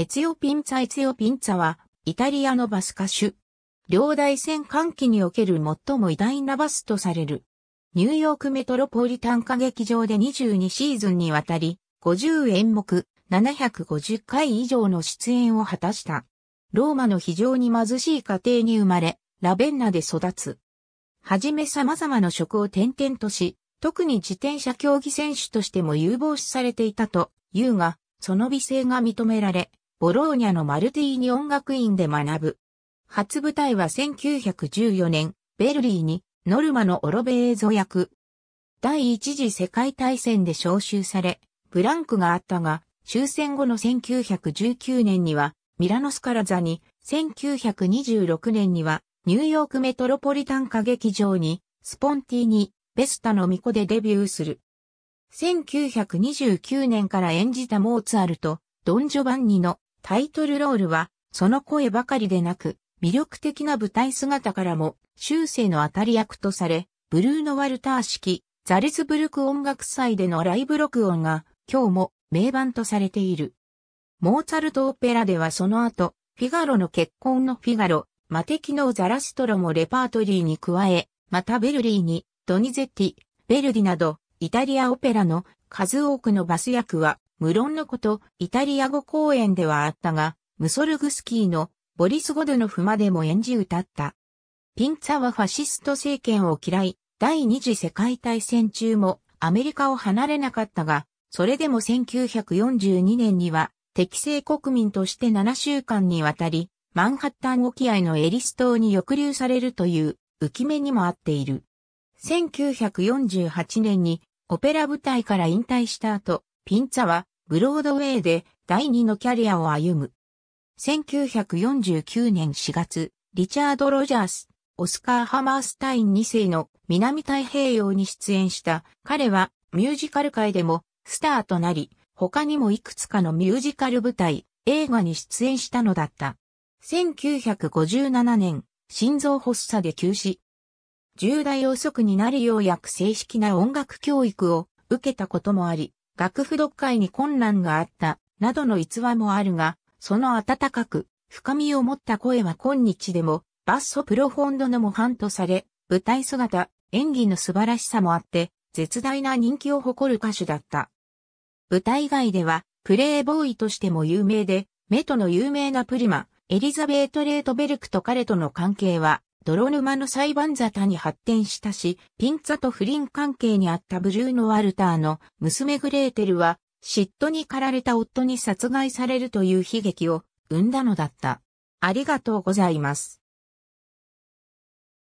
エツヨピンツァエツヨピンツァは、イタリアのバス歌手。両大戦間期における最も偉大なバスとされる。ニューヨークメトロポリタン歌劇場で22シーズンにわたり、50演目、750回以上の出演を果たした。ローマの非常に貧しい家庭に生まれ、ラベンナで育つ。はじめ様々な職を転々とし、特に自転車競技選手としても有望視されていたと、いうが、その美声が認められ、ボローニャのマルティーニ音楽院で学ぶ。初舞台は1914年、ベルリーに、ノルマのオロベーゾ役。第一次世界大戦で召集され、ブランクがあったが、終戦後の1919年には、ミラノスカラザに、1926年には、ニューヨークメトロポリタン歌劇場に、スポンティーニ、ベスタの巫女でデビューする。1929年から演じたモーツァルト、ドンジョバンニのタイトルロールは、その声ばかりでなく、魅力的な舞台姿からも、修正の当たり役とされ、ブルーノ・ワルター式、ザレツブルク音楽祭でのライブ録音が、今日も名盤とされている。モーツァルトオペラではその後、フィガロの結婚のフィガロ、マテキのザラストロもレパートリーに加え、またベルリーに、ドニゼッティ、ベルディなど、イタリアオペラの数多くのバス役は無論のこと、イタリア語公演ではあったが、ムソルグスキーのボリス・ゴドノフまでも演じ歌った。ピンツァはファシスト政権を嫌い、第二次世界大戦中もアメリカを離れなかったが、それでも1942年には適正国民として7週間にわたり、マンハッタン沖合のエリス島に抑留されるという浮き目にもあっている。1948年にオペラ舞台から引退した後、ピンツァはブロードウェイで第二のキャリアを歩む。1949年4月、リチャード・ロジャース、オスカー・ハマースタイン2世の南太平洋に出演した彼はミュージカル界でもスターとなり、他にもいくつかのミュージカル舞台、映画に出演したのだった。1957年、心臓発作で急死。重大遅くになるようやく正式な音楽教育を受けたこともあり、楽譜読解に困難があった、などの逸話もあるが、その温かく、深みを持った声は今日でも、バッソプロフォンドの模範とされ、舞台姿、演技の素晴らしさもあって、絶大な人気を誇る歌手だった。舞台以外では、プレイボーイとしても有名で、メトの有名なプリマ、エリザベート・レートベルクと彼との関係は、泥沼の裁判沙汰に発展したし、ピンツァと不倫関係にあったブルーノ・ワルターの娘グレーテルは、嫉妬に駆られた夫に殺害されるという悲劇を生んだのだった。ありがとうございます。